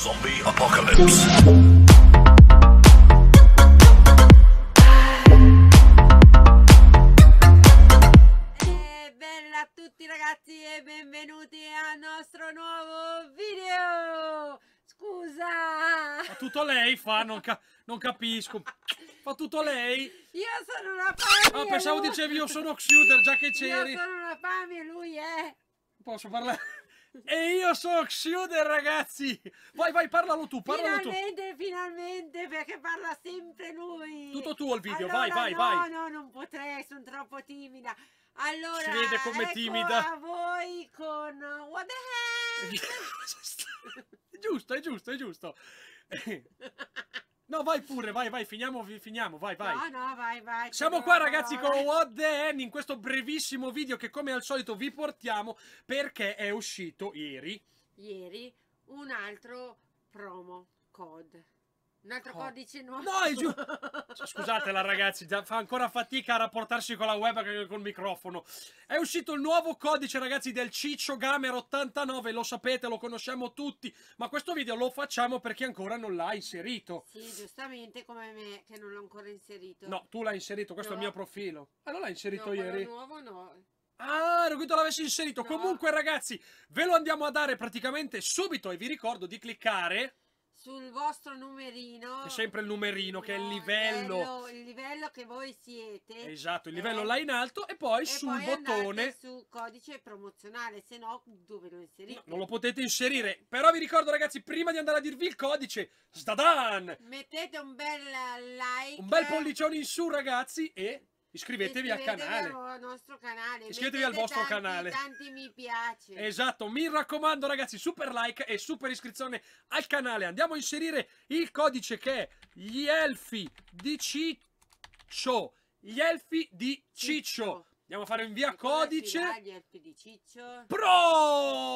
Zombie Apocalypse. E bella a tutti ragazzi e benvenuti al nostro nuovo video. Scusa. Fa tutto lei, fa, non, ca non capisco. Fa tutto lei. Io sono una fame Ah, pensavo lui... dicevi io sono Xuder, già che c'eri. Io sono una famiglia, lui è. Posso parlare? E io sono Xiuder, ragazzi! Vai, vai, parlalo tu, parlalo finalmente, tu! Finalmente, perché parla sempre lui! Tutto tu il video, allora, vai, vai, no, vai! No, no, non potrei, sono troppo timida. Allora, si vede come ecco timida. a voi con What the heck? è giusto, è giusto, è giusto. No, vai pure, vai, vai, finiamo, finiamo, vai, vai. No, no, vai, vai. Siamo no, qua ragazzi no, con What the N in questo brevissimo video che come al solito vi portiamo perché è uscito ieri. Ieri un altro promo code un altro oh. codice nuovo. No, è giù. Scusatela, ragazzi, già fa ancora fatica a rapportarsi con la web che col microfono. È uscito il nuovo codice, ragazzi, del Ciccio Gamer 89. Lo sapete, lo conosciamo tutti. Ma questo video lo facciamo per chi ancora non l'ha inserito. Sì, giustamente, come me, che non l'ho ancora inserito. No, tu l'hai inserito, questo no. è il mio profilo. Ma ah, non l'hai inserito no, ieri? nuovo no. Ah, ero convinto l'avessi inserito. No. Comunque, ragazzi, ve lo andiamo a dare praticamente subito e vi ricordo di cliccare sul vostro numerino. C'è sempre il numerino, che è il livello. Il livello che voi siete. Esatto, il eh? livello eh, là in alto e poi e sul poi bottone. su codice promozionale, se no dove lo inserite? No, non lo potete inserire. Però vi ricordo ragazzi, prima di andare a dirvi il codice, stadan! Mettete un bel like. Un bel pollicione in su ragazzi e Iscrivetevi, iscrivetevi al canale. Al nostro canale. Iscrivetevi Mettete al vostro tanti, canale. Tanti mi piace. Esatto, mi raccomando ragazzi, super like e super iscrizione al canale. Andiamo a inserire il codice che è gli elfi di Ciccio. Gli elfi di Ciccio. Ciccio. Andiamo a fare un via codice. Gli elfi di Ciccio. Pro!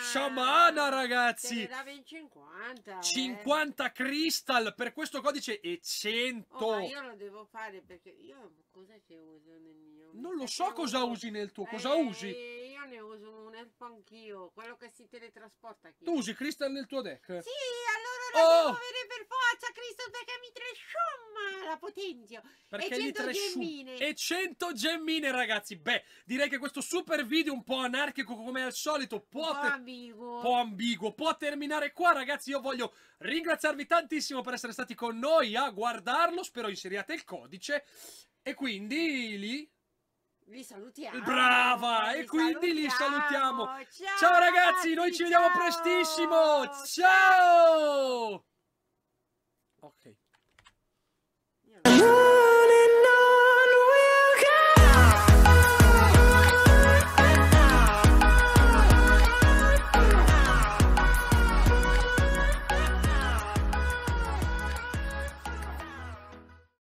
Sciamana, ragazzi! 50, 50 eh. crystal per questo codice e 100. Oh, ma io lo devo fare perché io cos'è che uso nel mio? Non lo so cosa uso. usi nel tuo, eh, cosa eh, usi? Io ne uso un elfo anch'io, quello che si teletrasporta. Chi? Tu usi crystal nel tuo deck? Sì, allora lo oh! devo vedere perché mi trashomma la potenzio. Perché e 100 gemmine. E 100 gemmine, ragazzi. Beh, direi che questo super video un po' anarchico come al solito può, po ambiguo. po' ambiguo. Può terminare qua, ragazzi. Io voglio ringraziarvi tantissimo per essere stati con noi a guardarlo. Spero inseriate il codice. E quindi lì vi salutiamo. Brava! Vi e quindi salutiamo. li salutiamo. Ciao, ciao ragazzi, noi ciao. ci vediamo prestissimo. Ciao! ciao. Love.